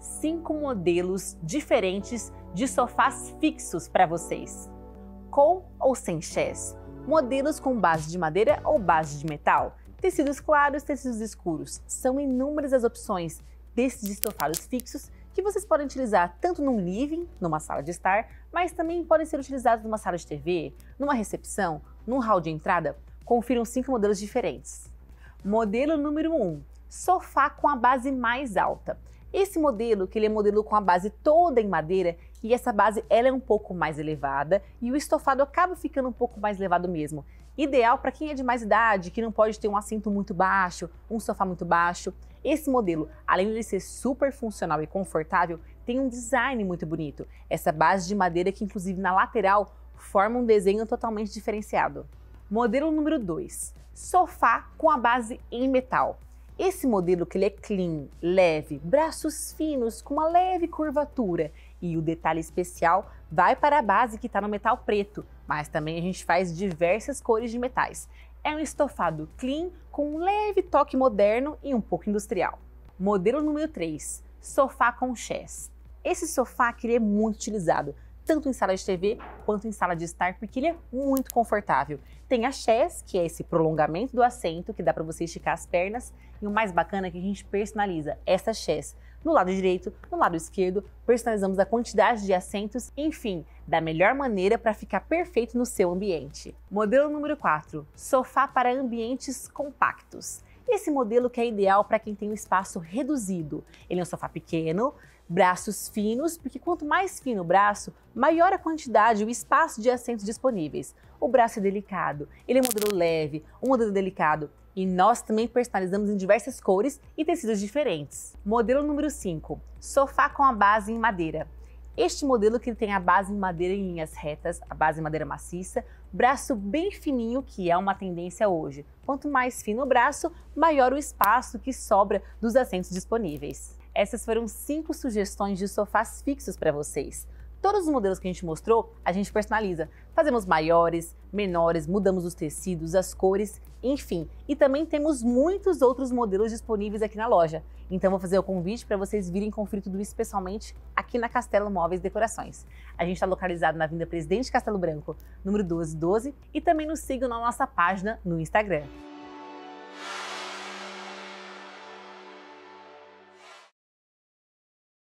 cinco modelos diferentes de sofás fixos para vocês. Com ou sem chés, modelos com base de madeira ou base de metal, tecidos claros, tecidos escuros. São inúmeras as opções desses estofados fixos que vocês podem utilizar tanto num living, numa sala de estar, mas também podem ser utilizados numa sala de TV, numa recepção, num hall de entrada. Confiram cinco modelos diferentes. Modelo número 1: um, sofá com a base mais alta. Esse modelo, que ele é modelo com a base toda em madeira, e essa base ela é um pouco mais elevada e o estofado acaba ficando um pouco mais elevado mesmo. Ideal para quem é de mais idade, que não pode ter um assento muito baixo, um sofá muito baixo. Esse modelo, além de ser super funcional e confortável, tem um design muito bonito. Essa base de madeira que inclusive na lateral forma um desenho totalmente diferenciado. Modelo número 2, sofá com a base em metal. Esse modelo que ele é clean, leve, braços finos, com uma leve curvatura e o detalhe especial vai para a base que está no metal preto, mas também a gente faz diversas cores de metais. É um estofado clean com um leve toque moderno e um pouco industrial. Modelo número 3, sofá com chess. Esse sofá que é muito utilizado, tanto em sala de TV quanto em sala de estar, porque ele é muito confortável. Tem a chaise, que é esse prolongamento do assento, que dá para você esticar as pernas, e o mais bacana é que a gente personaliza essa chaise. No lado direito, no lado esquerdo, personalizamos a quantidade de assentos, enfim, da melhor maneira para ficar perfeito no seu ambiente. Modelo número 4: sofá para ambientes compactos. Esse modelo que é ideal para quem tem um espaço reduzido. Ele é um sofá pequeno, braços finos, porque quanto mais fino o braço, maior a quantidade e o espaço de assentos disponíveis. O braço é delicado, ele é um modelo leve, um modelo delicado, e nós também personalizamos em diversas cores e tecidos diferentes. Modelo número 5, sofá com a base em madeira. Este modelo que tem a base em madeira em linhas retas, a base em madeira maciça, braço bem fininho, que é uma tendência hoje. Quanto mais fino o braço, maior o espaço que sobra dos assentos disponíveis. Essas foram cinco sugestões de sofás fixos para vocês. Todos os modelos que a gente mostrou, a gente personaliza. Fazemos maiores, menores, mudamos os tecidos, as cores, enfim. E também temos muitos outros modelos disponíveis aqui na loja. Então vou fazer o convite para vocês virem conferir tudo isso especialmente aqui na Castelo Móveis Decorações. A gente está localizado na Avenida Presidente Castelo Branco, número 1212, e também nos sigam na nossa página no Instagram.